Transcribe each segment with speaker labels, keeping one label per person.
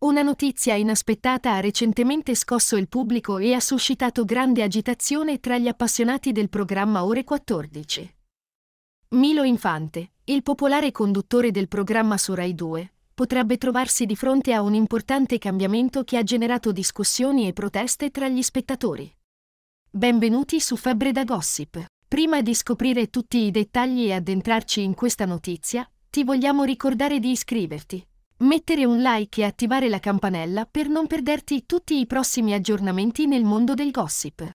Speaker 1: Una notizia inaspettata ha recentemente scosso il pubblico e ha suscitato grande agitazione tra gli appassionati del programma Ore 14. Milo Infante, il popolare conduttore del programma su Rai 2, potrebbe trovarsi di fronte a un importante cambiamento che ha generato discussioni e proteste tra gli spettatori. Benvenuti su Febbre da Gossip. Prima di scoprire tutti i dettagli e addentrarci in questa notizia, ti vogliamo ricordare di iscriverti mettere un like e attivare la campanella per non perderti tutti i prossimi aggiornamenti nel mondo del gossip.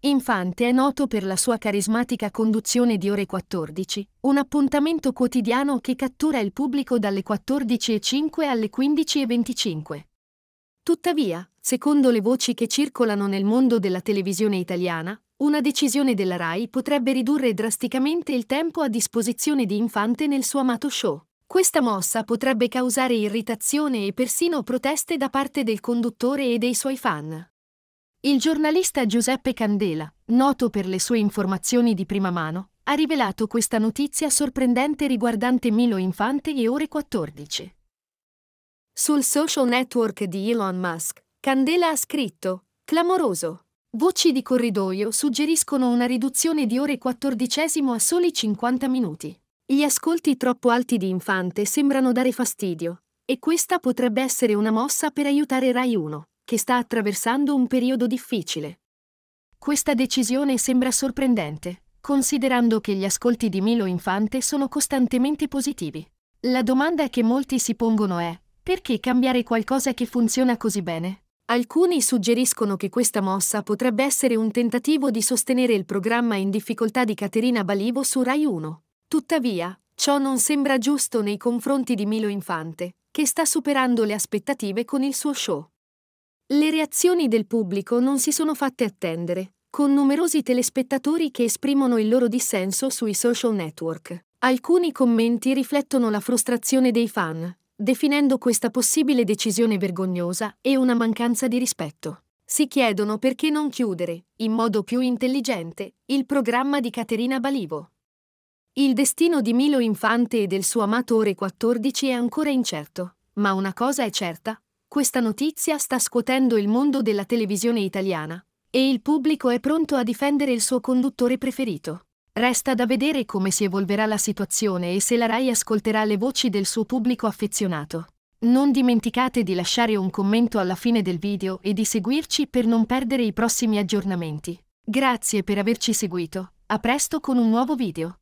Speaker 1: Infante è noto per la sua carismatica conduzione di ore 14, un appuntamento quotidiano che cattura il pubblico dalle 14.05 alle 15.25. Tuttavia, secondo le voci che circolano nel mondo della televisione italiana, una decisione della RAI potrebbe ridurre drasticamente il tempo a disposizione di Infante nel suo amato show. Questa mossa potrebbe causare irritazione e persino proteste da parte del conduttore e dei suoi fan. Il giornalista Giuseppe Candela, noto per le sue informazioni di prima mano, ha rivelato questa notizia sorprendente riguardante Milo Infante e ore 14. Sul social network di Elon Musk, Candela ha scritto, clamoroso. Voci di corridoio suggeriscono una riduzione di ore 14 a soli 50 minuti. Gli ascolti troppo alti di Infante sembrano dare fastidio, e questa potrebbe essere una mossa per aiutare Rai 1, che sta attraversando un periodo difficile. Questa decisione sembra sorprendente, considerando che gli ascolti di Milo Infante sono costantemente positivi. La domanda che molti si pongono è, perché cambiare qualcosa che funziona così bene? Alcuni suggeriscono che questa mossa potrebbe essere un tentativo di sostenere il programma in difficoltà di Caterina Balivo su Rai 1. Tuttavia, ciò non sembra giusto nei confronti di Milo Infante, che sta superando le aspettative con il suo show. Le reazioni del pubblico non si sono fatte attendere, con numerosi telespettatori che esprimono il loro dissenso sui social network. Alcuni commenti riflettono la frustrazione dei fan, definendo questa possibile decisione vergognosa e una mancanza di rispetto. Si chiedono perché non chiudere, in modo più intelligente, il programma di Caterina Balivo. Il destino di Milo Infante e del suo amatore 14 è ancora incerto, ma una cosa è certa, questa notizia sta scuotendo il mondo della televisione italiana e il pubblico è pronto a difendere il suo conduttore preferito. Resta da vedere come si evolverà la situazione e se la RAI ascolterà le voci del suo pubblico affezionato. Non dimenticate di lasciare un commento alla fine del video e di seguirci per non perdere i prossimi aggiornamenti. Grazie per averci seguito, a presto con un nuovo video.